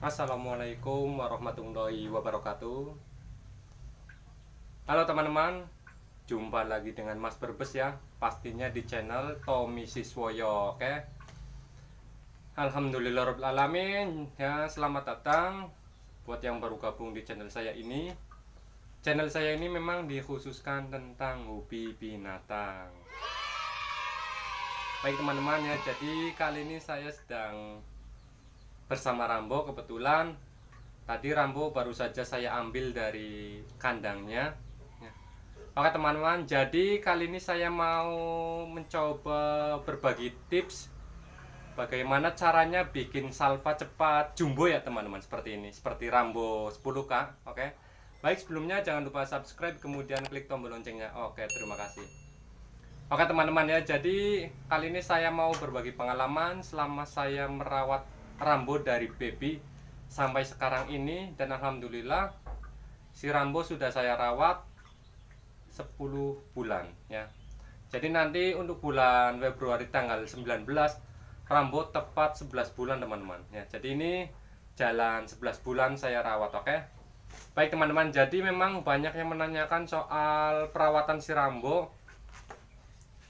Assalamualaikum warahmatullahi wabarakatuh Halo teman-teman Jumpa lagi dengan Mas Berbes ya Pastinya di channel Tommy Siswoyo Oke Alhamdulillahirrahmanirrahim ya, Selamat datang Buat yang baru gabung di channel saya ini Channel saya ini memang dikhususkan tentang hobi binatang Baik teman-teman ya Jadi kali ini saya sedang bersama Rambo kebetulan tadi Rambo baru saja saya ambil dari kandangnya ya. Oke teman-teman jadi kali ini saya mau mencoba berbagi tips bagaimana caranya bikin salva cepat jumbo ya teman-teman seperti ini seperti Rambo 10k oke baik sebelumnya jangan lupa subscribe kemudian klik tombol loncengnya oke terima kasih Oke teman-teman ya, jadi kali ini saya mau berbagi pengalaman selama saya merawat Rambo dari baby sampai sekarang ini dan alhamdulillah si Rambo sudah saya rawat 10 bulan ya. Jadi nanti untuk bulan Februari tanggal 19 Rambo tepat 11 bulan teman-teman ya. Jadi ini jalan 11 bulan saya rawat oke. Okay? Baik teman-teman, jadi memang banyak yang menanyakan soal perawatan si Rambo.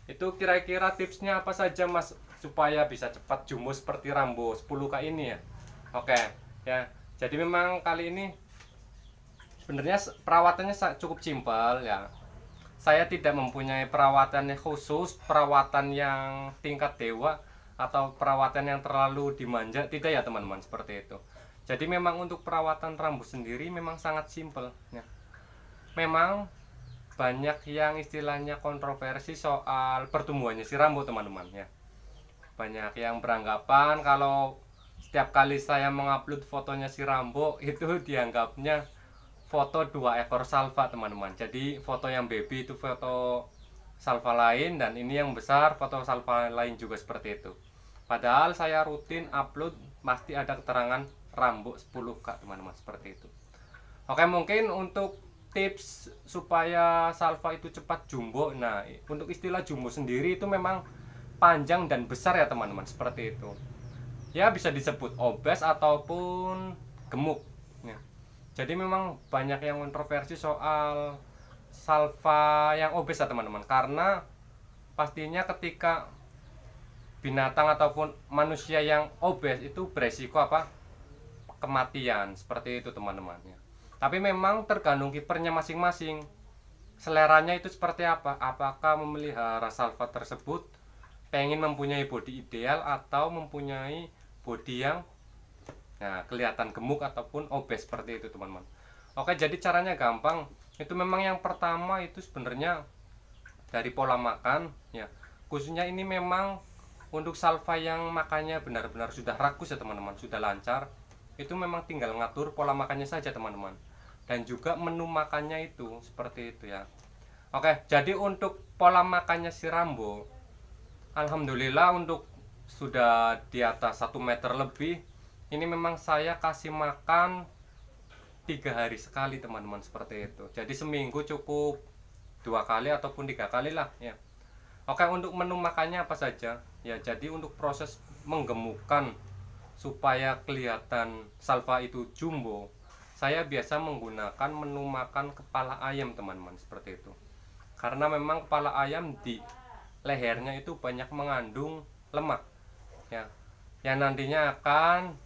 Itu kira-kira tipsnya apa saja Mas supaya bisa cepat jumbo seperti Rambo 10K ini ya. Oke, ya. Jadi memang kali ini sebenarnya perawatannya cukup simpel ya. Saya tidak mempunyai perawatan yang khusus, perawatan yang tingkat dewa atau perawatan yang terlalu dimanja, tidak ya teman-teman seperti itu. Jadi memang untuk perawatan rambut sendiri memang sangat simpel ya. Memang banyak yang istilahnya kontroversi soal pertumbuhannya si rambut teman-teman ya banyak yang beranggapan kalau setiap kali saya mengupload fotonya si Rambo itu dianggapnya foto dua ekor salva teman-teman jadi foto yang baby itu foto salva lain dan ini yang besar foto salva lain juga seperti itu padahal saya rutin upload pasti ada keterangan Rambo 10 kak teman-teman seperti itu oke mungkin untuk tips supaya salva itu cepat jumbo nah untuk istilah jumbo sendiri itu memang panjang dan besar ya teman-teman seperti itu ya bisa disebut obes ataupun gemuk ya. jadi memang banyak yang kontroversi soal salva yang obes ya teman-teman karena pastinya ketika binatang ataupun manusia yang obes itu beresiko apa kematian seperti itu teman-teman ya. tapi memang tergantung kipernya masing-masing seleranya itu seperti apa apakah memelihara salva tersebut pengen mempunyai body ideal atau mempunyai body yang nah kelihatan gemuk ataupun obes seperti itu teman-teman oke jadi caranya gampang itu memang yang pertama itu sebenarnya dari pola makan ya khususnya ini memang untuk salva yang makannya benar-benar sudah rakus ya teman-teman sudah lancar itu memang tinggal ngatur pola makannya saja teman-teman dan juga menu makannya itu seperti itu ya oke jadi untuk pola makannya si Rambo Alhamdulillah untuk sudah di atas satu meter lebih ini memang saya kasih makan tiga hari sekali teman-teman seperti itu jadi seminggu cukup dua kali ataupun tiga kali lah ya oke untuk menu makannya apa saja ya jadi untuk proses menggemukkan supaya kelihatan salva itu jumbo saya biasa menggunakan menu makan kepala ayam teman-teman seperti itu karena memang kepala ayam di lehernya itu banyak mengandung lemak ya yang nantinya akan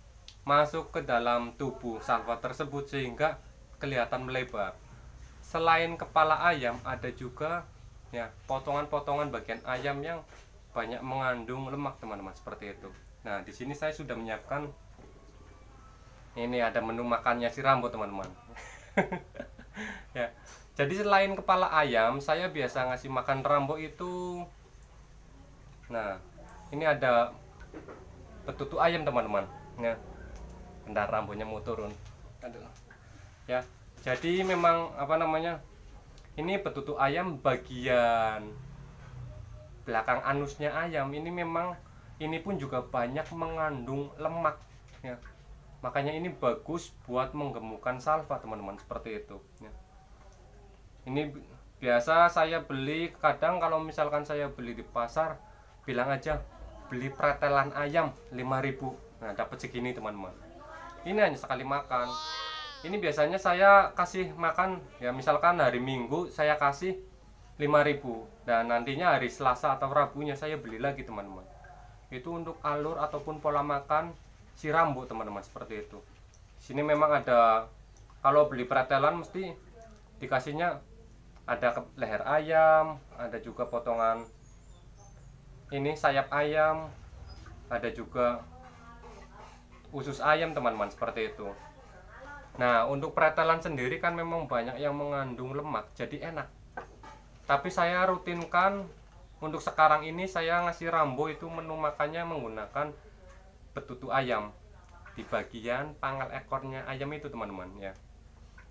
masuk ke dalam tubuh salva tersebut sehingga kelihatan melebar selain kepala ayam ada juga ya potongan-potongan bagian ayam yang banyak mengandung lemak teman-teman seperti itu nah di sini saya sudah menyiapkan ini ada menu makannya si Rambo teman-teman ya jadi selain kepala ayam saya biasa ngasih makan Rambo itu Nah, ini ada petutu ayam teman-teman. Ya. Bentar rambutnya mau turun. Ya. Jadi memang apa namanya? Ini petutu ayam bagian belakang anusnya ayam ini memang ini pun juga banyak mengandung lemak ya. Makanya ini bagus buat menggemukkan salva teman-teman seperti itu ya. Ini biasa saya beli kadang kalau misalkan saya beli di pasar bilang aja beli pretelan ayam 5000 nah dapat segini teman-teman ini hanya sekali makan ini biasanya saya kasih makan ya misalkan hari minggu saya kasih 5000 dan nah, nantinya hari Selasa atau Rabunya saya beli lagi teman-teman itu untuk alur ataupun pola makan si rambu teman-teman seperti itu sini memang ada kalau beli pretelan mesti dikasihnya ada leher ayam ada juga potongan ini sayap ayam ada juga usus ayam teman-teman seperti itu nah untuk pretelan sendiri kan memang banyak yang mengandung lemak jadi enak tapi saya rutinkan untuk sekarang ini saya ngasih rambu itu menu makannya menggunakan betutu ayam di bagian pangkal ekornya ayam itu teman-teman ya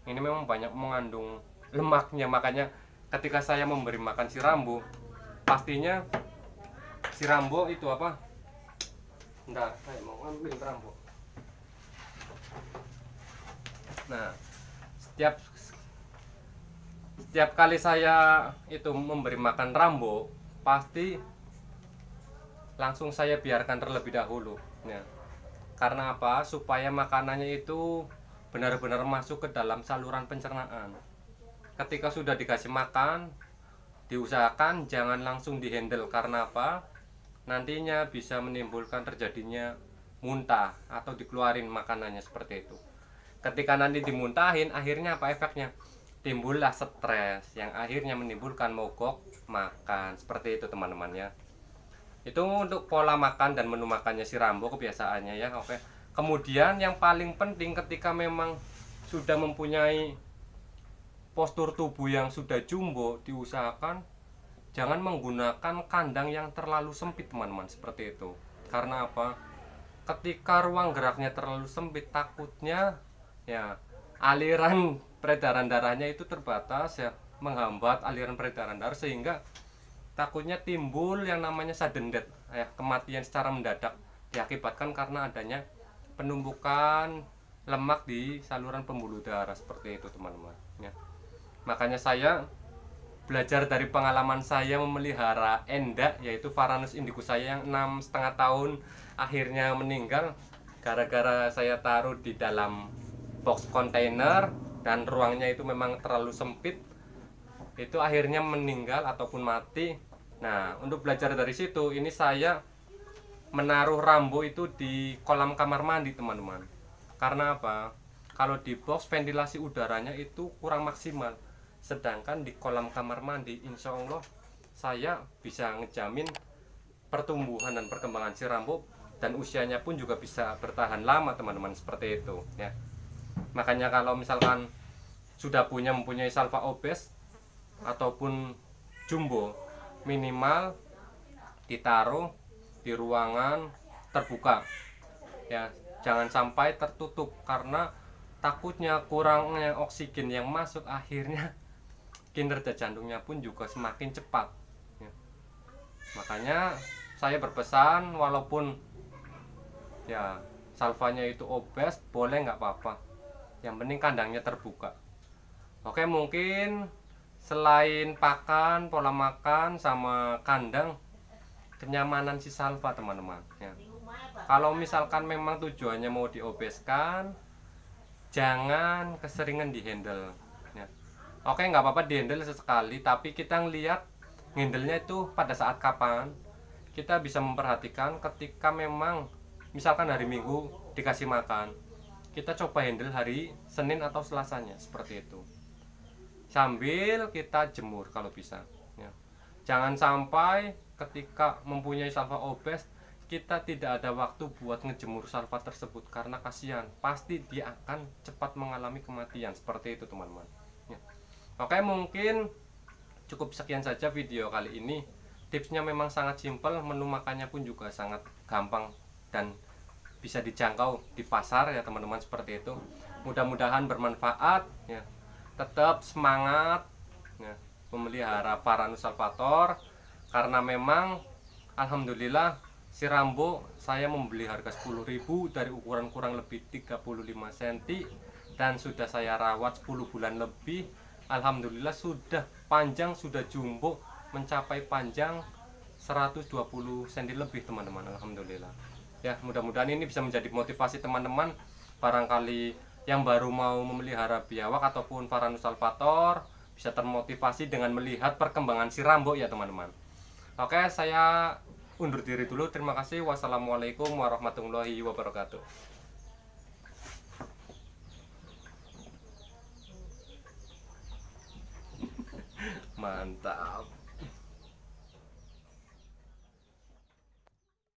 ini memang banyak mengandung lemaknya makanya ketika saya memberi makan si rambu pastinya si Rambo itu apa Bentar, saya mau ambil Rambo nah setiap setiap kali saya itu memberi makan Rambo pasti langsung saya biarkan terlebih dahulu ya karena apa supaya makanannya itu benar-benar masuk ke dalam saluran pencernaan ketika sudah dikasih makan diusahakan jangan langsung dihandle karena apa nantinya bisa menimbulkan terjadinya muntah atau dikeluarin makanannya seperti itu. Ketika nanti dimuntahin, akhirnya apa efeknya? Timbullah stres yang akhirnya menimbulkan mogok makan. Seperti itu teman temannya Itu untuk pola makan dan menu makannya si Rambo kebiasaannya ya. Oke. Kemudian yang paling penting ketika memang sudah mempunyai postur tubuh yang sudah jumbo diusahakan jangan menggunakan kandang yang terlalu sempit teman-teman seperti itu karena apa ketika ruang geraknya terlalu sempit takutnya ya aliran peredaran darahnya itu terbatas ya menghambat aliran peredaran darah sehingga takutnya timbul yang namanya sudden death ya kematian secara mendadak diakibatkan karena adanya penumpukan lemak di saluran pembuluh darah seperti itu teman-teman ya makanya saya belajar dari pengalaman saya memelihara enda yaitu Varanus indicus saya yang enam setengah tahun akhirnya meninggal gara-gara saya taruh di dalam box kontainer dan ruangnya itu memang terlalu sempit itu akhirnya meninggal ataupun mati nah untuk belajar dari situ ini saya menaruh rambu itu di kolam kamar mandi teman-teman karena apa kalau di box ventilasi udaranya itu kurang maksimal sedangkan di kolam kamar mandi insya Allah saya bisa ngejamin pertumbuhan dan perkembangan si rambut dan usianya pun juga bisa bertahan lama teman-teman seperti itu ya makanya kalau misalkan sudah punya mempunyai salva obes ataupun jumbo minimal ditaruh di ruangan terbuka ya jangan sampai tertutup karena takutnya kurangnya oksigen yang masuk akhirnya kinerja jantungnya pun juga semakin cepat ya. makanya saya berpesan walaupun ya salvanya itu obes boleh nggak apa-apa yang penting kandangnya terbuka oke mungkin selain pakan pola makan sama kandang kenyamanan si salva teman-teman ya. kalau misalkan memang tujuannya mau diobeskan jangan keseringan dihandle oke nggak apa-apa handle sesekali tapi kita ngelihat ngendelnya itu pada saat kapan kita bisa memperhatikan ketika memang misalkan hari minggu dikasih makan kita coba handle hari Senin atau Selasanya seperti itu sambil kita jemur kalau bisa ya. jangan sampai ketika mempunyai salva obes kita tidak ada waktu buat ngejemur salva tersebut karena kasihan pasti dia akan cepat mengalami kematian seperti itu teman-teman Oke mungkin cukup sekian saja video kali ini Tipsnya memang sangat simpel menu makannya pun juga sangat gampang Dan bisa dijangkau di pasar ya teman-teman seperti itu Mudah-mudahan bermanfaat ya Tetap semangat ya, memelihara Faranu Salvator Karena memang Alhamdulillah si Rambo saya membeli harga 10.000 dari ukuran kurang lebih 35 cm dan sudah saya rawat 10 bulan lebih Alhamdulillah sudah panjang sudah jumbo mencapai panjang 120 cm lebih teman-teman Alhamdulillah ya mudah-mudahan ini bisa menjadi motivasi teman-teman barangkali yang baru mau memelihara biawak ataupun Varanus salvator bisa termotivasi dengan melihat perkembangan si rambo ya teman-teman oke saya undur diri dulu terima kasih wassalamualaikum warahmatullahi wabarakatuh mantap